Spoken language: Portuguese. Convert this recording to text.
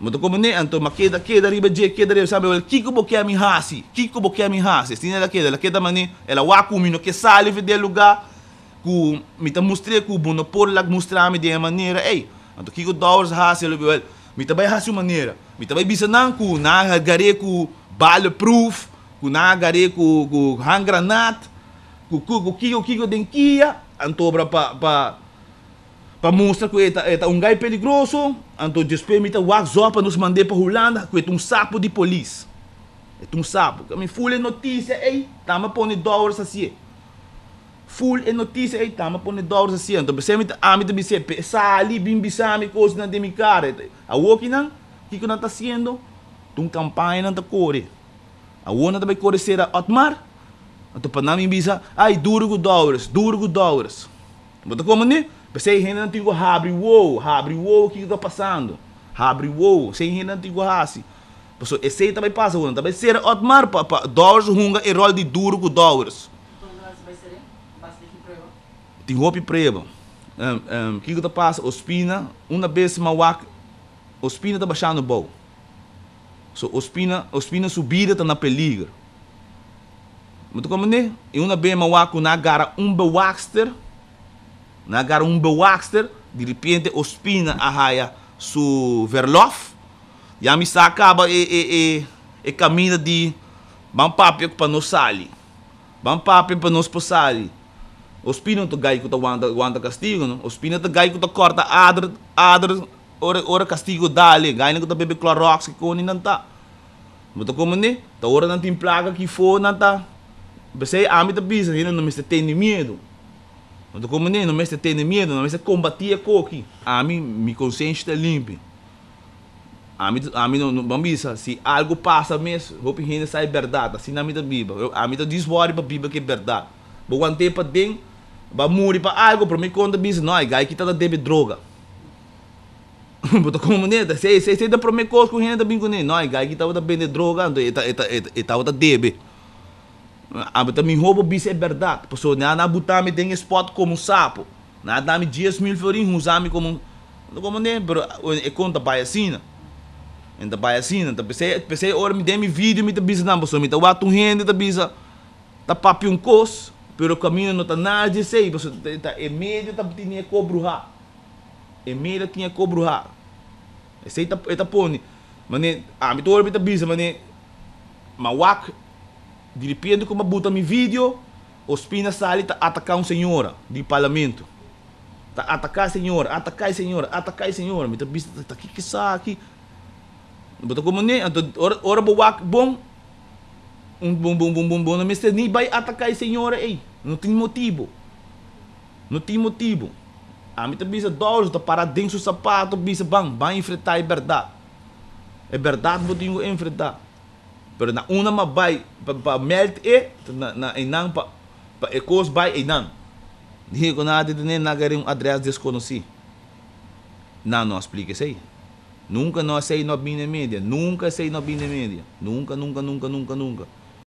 Mtokomene anto makeda keda riba je keda riba sabe wel kiko bo kemi hasi kiko bo kemi hasi sina la da la da mani ela wakumi no que sale de lugar ku mita mustre ku bono por lag mostrame de maneira ei anto kiko dollars hasi lo wel mita bai hasi maneira mita bai bisanan ku na gare ku proof ku na gare ku ku hand granat ku ku kiko kiko denkia anto bra pa pa para mostrar que é um gai perigoso, então Deus permite WhatsApp para nos mandar para Holanda, que é um sapo de polícia. É um sapo. Que me full a notícia, ei, eh. tamo pondo dólares assim. Full é notícia, ei, tamo pondo dólares assim. Então, você me tá, me tá dizendo, sali, bim, bisami, coisa na de minha cara. A woki não, o que que não tá sendo? Tum campanha não tá corre. A wona também corre será Otmar. Então, para não me bisa, ai, duro com dólares, duro com dólares. Bota como, né? Você é renda antigo abre o abre o o que está passando? Abre o sem é não antigo assim. Pessoal, esse aí também passa, não também será Otmar para dólares runga e rol de duro com dólares. Tem roupa preba. Um, um, que que tá passa? Ospina, uma vez mauac, Ospina está baixando bom. So, Ospina, Ospina subida está na peligro. Mas tu como né? E uma vez uma mauac na gara um bewaxter. Na um bewaxter, de repente ospina a raia su verlof. E a missa acaba e, e, e, e caminha de bom papel para nos sali. Bom papel para nós passar. Ospina to gai que wanda wanda castigo, não? Ospina to gai que corta adr adr ora ora castigo dali, gai que bebe clorox que coni não tá. Mas como né? Tá hora não tem plaga que for não tá. Você é amita business, não me tem medo. Não tô como nem, não me tendo medo, não me combatia coque. A mim, minha consciência está limpa. A mim, a mim não, não bambisa, se algo passa mesmo, vou pedir sai verdade, assim na minha Bíblia. A mim não para a Bíblia que é verdade. Vou aguentar para dentro, para morrer para algo, para mim conta bis, não, é gai que está deve droga. Botou tá como neta, sei, sei, sei, da promê coisa com renda bingo nem, não, é, gai que estava tá vendendo droga, então, está, está, está, está, está, Abita me roubo bis é verdade. Pessoa na né, na butami tem spot como sapo. Na né, dami dias mil florinhos, usami como não como nem bro, é conta baiacina. Então baiacina, então pensei, pensei ora me dê me vídeo, me tabisa não, pessoa, me dá tabato rende, tabisa. Tá papi um cos, pelo caminho não tá nada de sei, pessoa, tá, tá é medo, tá tinha cobruha. É medo tinha cobruha. Esse é tá é tá pone. Mas nem, né, a ah, me tô ora me tabisa, mas nem. Mawak de repente, como botam me vídeo, os Pina sai tá atacar um senhor de parlamento. Tá atacar senhora atacar senhora atacar senhor. Me tá visto, tá aqui que sai aqui. Botou como nem, ora ora bom, um bom bom bom bom bom, não me nem vai atacar senhora aí. Não tem motivo. Não tem motivo. A mim também se dólar, tá para dentro do sapato, bisa bang, vai enfrentar é verdade. É verdade, vou enfrentar. Pero na una ma bay pa, pa melt e na, na inang pa, pa ekos bay inang. digo ko na din na garim address desconheci. Não, não explica isso aí. Nunca não sei na em Média. Nunca sei na em Média. Nunca, nunca, nunca, nunca, nunca.